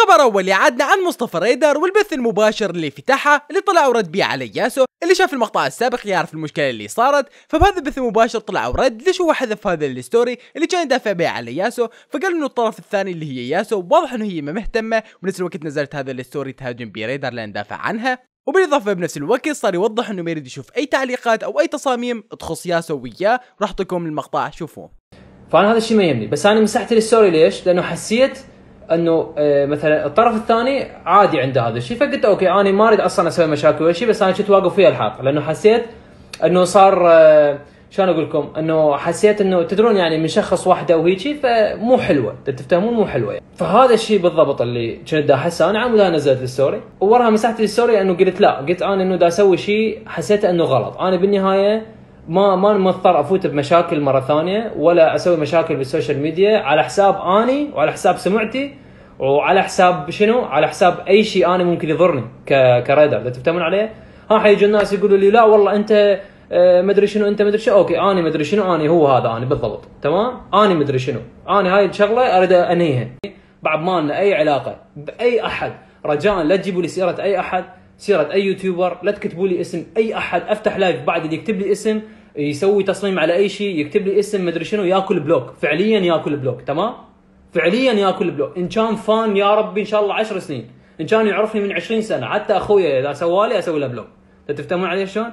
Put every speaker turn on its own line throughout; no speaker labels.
الخبر أول عدنا عن مصطفى ريدر والبث المباشر اللي فتحه اللي طلع ورد بيه على ياسو اللي شاف المقطع السابق يعرف المشكلة اللي صارت فبهذا البث المباشر طلع ورد ليش هو حذف هذا الستوري اللي كان يدافع به على ياسو فقال انه الطرف الثاني اللي هي ياسو واضح انه هي ما مهتمة ونفس الوقت نزلت هذا الستوري تهاجم بريدر لان دافع عنها وبالاضافه بنفس الوقت صار يوضح انه ما يريد يشوف اي تعليقات او اي تصاميم تخص ياسو وياه راح اعطيكم المقطع
شوفوه فانا هذا الشيء ما يهمني بس انا مسحت الستوري ليش؟ لانه حسيت انه آه، مثلا الطرف الثاني عادي عنده هذا الشيء فقلت اوكي انا ما اريد اصلا اسوي مشاكل ولا شيء بس انا كنت واقف ويا الحق لانه حسيت انه صار آه، شلون اقول لكم انه حسيت انه تدرون يعني من شخص واحده وهيجي فمو حلوه تفتهمون مو حلوه يعني. فهذا الشيء بالضبط اللي كنت احسه انا عمود انا نزلت الستوري وورها مسحت الستوري انه قلت لا قلت انا انه دا اسوي شيء حسيته انه غلط انا بالنهايه ما ما مضطر افوت بمشاكل مره ثانيه ولا اسوي مشاكل بالسوشيال ميديا على حساب اني وعلى حساب سمعتي وعلى حساب شنو؟ على حساب اي شيء انا ممكن يضرني كريدر اذا تفهمون عليه ها حيجي الناس يقولوا لي لا والله انت آه، مدري شنو انت مدري شنو اوكي انا مدري شنو انا هو هذا انا بالضبط تمام انا مدري شنو انا هاي الشغله اريد انهيها بعد ما لنا اي علاقه باي احد رجاء لا تجيبوا لي سيره اي احد سيره اي يوتيوبر لا تكتبوا لي اسم اي احد افتح لايف بعد اللي يكتب لي اسم يسوي تصميم على اي شيء يكتب لي اسم مدري شنو ياكل بلوك فعليا ياكل بلوك تمام فعليا ياكل بلو ان كان فان يا ربي ان شاء الله 10 سنين ان كان يعرفني من 20 سنه حتى اخويا اذا سوالي اسوي له بلوك تفهمون علي شلون؟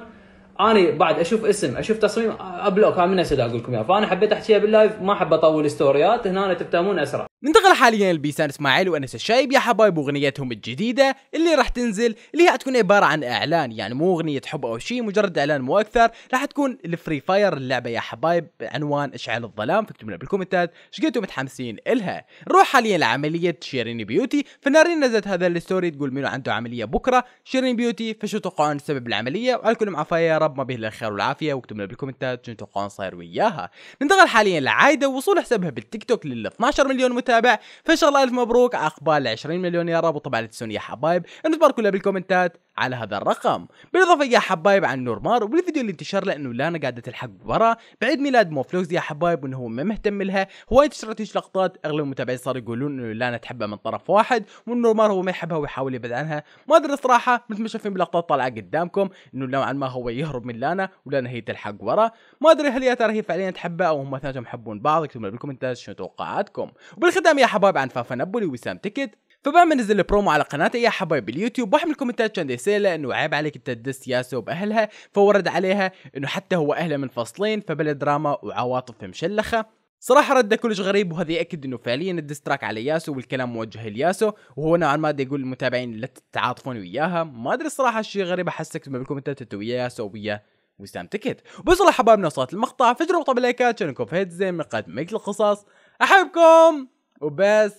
انا بعد اشوف اسم اشوف تصميم ابلوك هاي من هسه اقول لكم اياها فانا حبيت احكيها باللايف ما حب اطول ستوريات هنا تفهمون اسرع ننتقل حاليا لبيسان اسماعيل وانس
الشايب يا حبايب واغنيتهم الجديده اللي راح تنزل اللي هي حتكون عباره عن اعلان يعني مو اغنيه حب او شيء مجرد اعلان مو اكثر راح تكون الفري فاير اللعبه يا حبايب عنوان اشعل الظلام فاكتبوا لنا بالكومنتات ايش متحمسين الها نروح حاليا لعمليه شيرين بيوتي فنارين نزلت هذا الستوري تقول منو عنده عمليه بكره شيرين بيوتي فشو تتوقعون سبب العمليه وقال كلهم معافايا يا رب ما به الا الخير والعافيه واكتبوا لنا بالكومنتات شنو تتوقعون صاير وياها ننتقل حاليا لعايده وصول حسابها بالتيك توك لل 12 مليون متابع المتابع فان شاء الله الف مبروك عقبال 20 مليون يا رب وطبعا لا تنسون يا حبايب انه تباركوا بالكومنتات على هذا الرقم بالاضافه يا حبايب عن نورمار والفيديو اللي انتشر له انه لانا قاعده تلحق ورا بعيد ميلاد موفلوكس يا حبايب وانه هو ما مهتم لها هو انتشرت هيك لقطات اغلب المتابعين صاروا يقولون انه لانا تحبه من طرف واحد وان نورمار هو ما يحبها ويحاول يبعد عنها ما ادري صراحه مثل ما شايفين بلقطات طالعه قدامكم انه نوعا ما هو يهرب من لانا ولانا هي تلحق ورا ما ادري هل يا ترى هي فعليا تحبه او هم اثنيناتهم يحبون بعض اكتبوا بالكومنتات شنو توقعاتكم وبالختام يا حبايب عن فافا نابولي وسام تيكت ما نزل البرومو على قناتي يا حبايب اليوتيوب واحد من الكومنتات كان يسأل انه عيب عليك انت تدس ياسو باهلها فورد عليها انه حتى هو اهله منفصلين فبلا دراما وعواطف مشلخه صراحة ردة كلش غريب وهذا يأكد انه فعليا الدستراك على ياسو والكلام موجه لياسو وهو نوعا ما يقول للمتابعين لا تتعاطفون وياها ما ادري الصراحة الشيء غريب احسك بالكومنتات انت ويا ياسو ويا وسام تكت بس والله حبايبنا وصلت المقطع فجروا طب لايكات شانكم في زين من قد ميك القصص احبكم وبس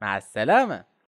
مع السلامة